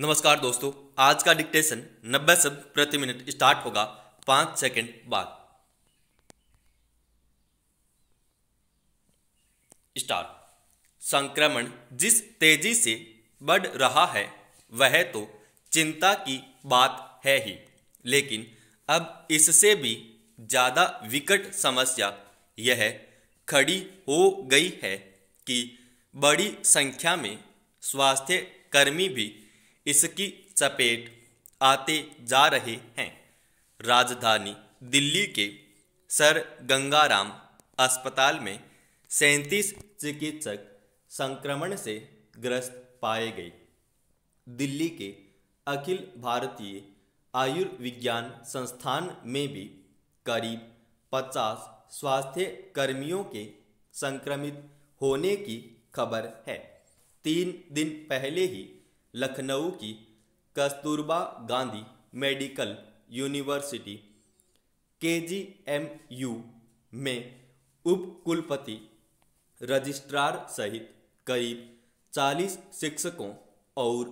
नमस्कार दोस्तों आज का डिक्टेशन 90 शब्द प्रति मिनट स्टार्ट होगा पांच सेकंड बाद स्टार्ट संक्रमण जिस तेजी से बढ़ रहा है वह तो चिंता की बात है ही लेकिन अब इससे भी ज़्यादा विकट समस्या यह खड़ी हो गई है कि बड़ी संख्या में स्वास्थ्य कर्मी भी इसकी चपेट आते जा रहे हैं राजधानी दिल्ली के सर गंगाराम अस्पताल में सैंतीस चिकित्सक संक्रमण से ग्रस्त पाए गए दिल्ली के अखिल भारतीय आयुर्विज्ञान संस्थान में भी करीब 50 स्वास्थ्य कर्मियों के संक्रमित होने की खबर है तीन दिन पहले ही लखनऊ की कस्तूरबा गांधी मेडिकल यूनिवर्सिटी के जी एम यू में उपकुलपति रजिस्ट्रार सहित करीब 40 शिक्षकों और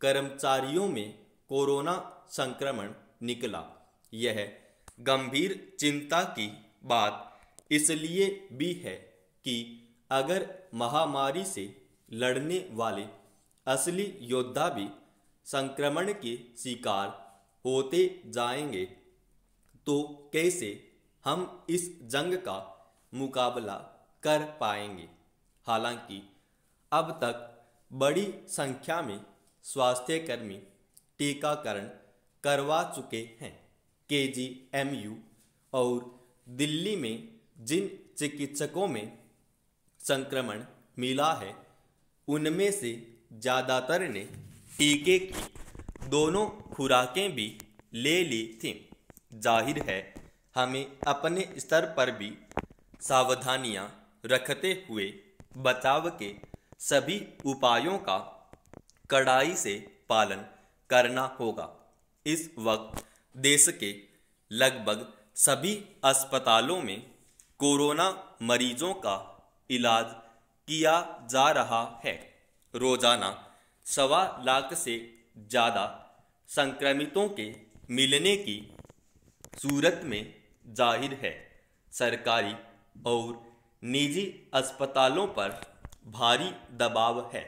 कर्मचारियों में कोरोना संक्रमण निकला यह गंभीर चिंता की बात इसलिए भी है कि अगर महामारी से लड़ने वाले असली योद्धा भी संक्रमण के शिकार होते जाएंगे तो कैसे हम इस जंग का मुकाबला कर पाएंगे हालांकि अब तक बड़ी संख्या में स्वास्थ्यकर्मी टीकाकरण करवा चुके हैं के जी एम यू और दिल्ली में जिन चिकित्सकों में संक्रमण मिला है उनमें से ज़्यादातर ने टीके की दोनों खुराकें भी ले ली थी जाहिर है हमें अपने स्तर पर भी सावधानियां रखते हुए बचाव के सभी उपायों का कड़ाई से पालन करना होगा इस वक्त देश के लगभग सभी अस्पतालों में कोरोना मरीजों का इलाज किया जा रहा है रोजाना सवा लाख से ज़्यादा संक्रमितों के मिलने की सूरत में जाहिर है सरकारी और निजी अस्पतालों पर भारी दबाव है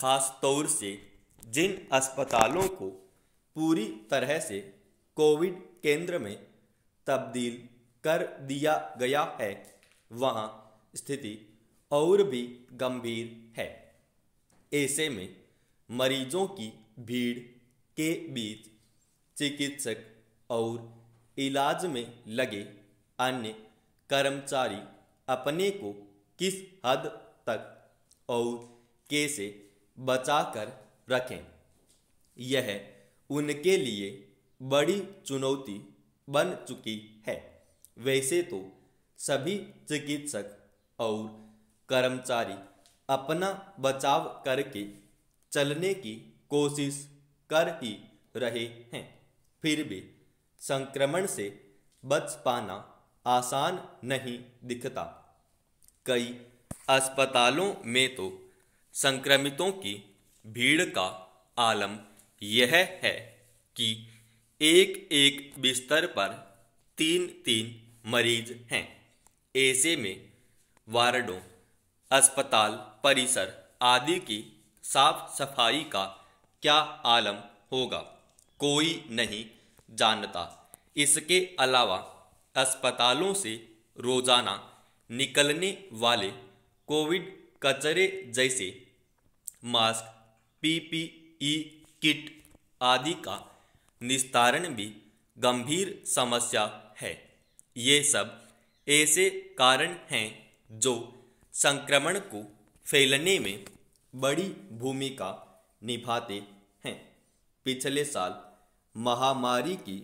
खास तौर से जिन अस्पतालों को पूरी तरह से कोविड केंद्र में तब्दील कर दिया गया है वहाँ स्थिति और भी गंभीर है ऐसे में मरीजों की भीड़ के बीच चिकित्सक और इलाज में लगे अन्य कर्मचारी अपने को किस हद तक और कैसे बचाकर रखें यह उनके लिए बड़ी चुनौती बन चुकी है वैसे तो सभी चिकित्सक और कर्मचारी अपना बचाव करके चलने की कोशिश कर ही रहे हैं फिर भी संक्रमण से बच पाना आसान नहीं दिखता कई अस्पतालों में तो संक्रमितों की भीड़ का आलम यह है कि एक एक बिस्तर पर तीन तीन मरीज हैं ऐसे में वार्डों अस्पताल परिसर आदि की साफ सफाई का क्या आलम होगा कोई नहीं जानता इसके अलावा अस्पतालों से रोजाना निकलने वाले कोविड कचरे जैसे मास्क पीपीई किट आदि का निस्तारण भी गंभीर समस्या है ये सब ऐसे कारण हैं जो संक्रमण को फैलने में बड़ी भूमिका निभाते हैं पिछले साल महामारी की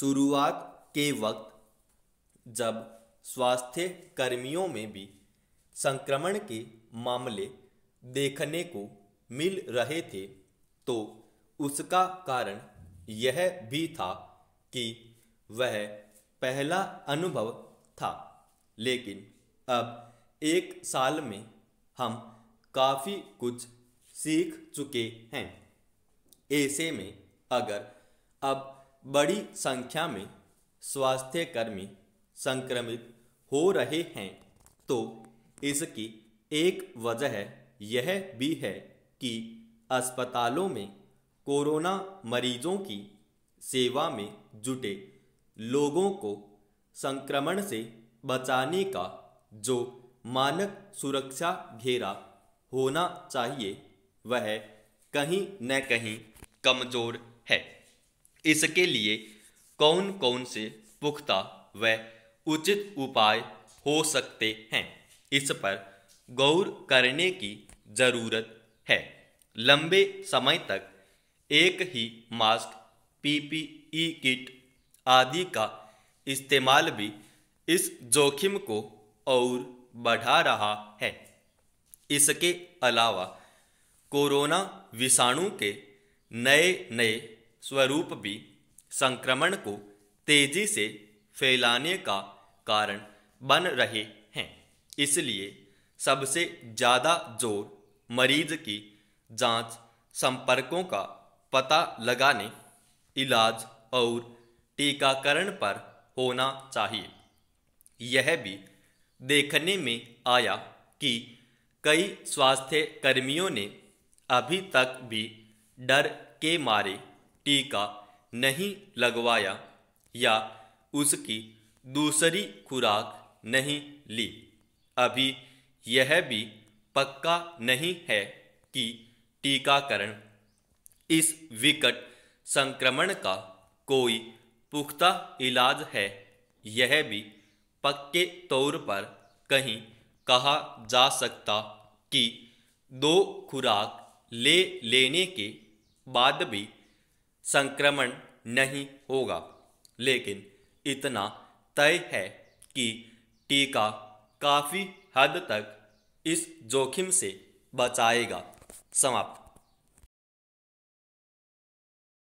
शुरुआत के वक्त जब स्वास्थ्य कर्मियों में भी संक्रमण के मामले देखने को मिल रहे थे तो उसका कारण यह भी था कि वह पहला अनुभव था लेकिन अब एक साल में हम काफ़ी कुछ सीख चुके हैं ऐसे में अगर अब बड़ी संख्या में स्वास्थ्यकर्मी संक्रमित हो रहे हैं तो इसकी एक वजह यह भी है कि अस्पतालों में कोरोना मरीजों की सेवा में जुटे लोगों को संक्रमण से बचाने का जो मानक सुरक्षा घेरा होना चाहिए वह कहीं न कहीं कमज़ोर है इसके लिए कौन कौन से पुख्ता व उचित उपाय हो सकते हैं इस पर गौर करने की ज़रूरत है लंबे समय तक एक ही मास्क पीपीई किट आदि का इस्तेमाल भी इस जोखिम को और बढ़ा रहा है इसके अलावा कोरोना विषाणु के नए नए स्वरूप भी संक्रमण को तेजी से फैलाने का कारण बन रहे हैं इसलिए सबसे ज़्यादा जोर मरीज की जांच, संपर्कों का पता लगाने इलाज और टीकाकरण पर होना चाहिए यह भी देखने में आया कि कई स्वास्थ्य कर्मियों ने अभी तक भी डर के मारे टीका नहीं लगवाया या उसकी दूसरी खुराक नहीं ली अभी यह भी पक्का नहीं है कि टीकाकरण इस विकट संक्रमण का कोई पुख्ता इलाज है यह भी पक्के तौर पर कहीं कहा जा सकता कि दो खुराक ले लेने के बाद भी संक्रमण नहीं होगा लेकिन इतना तय है कि टीका काफ़ी हद तक इस जोखिम से बचाएगा समाप्त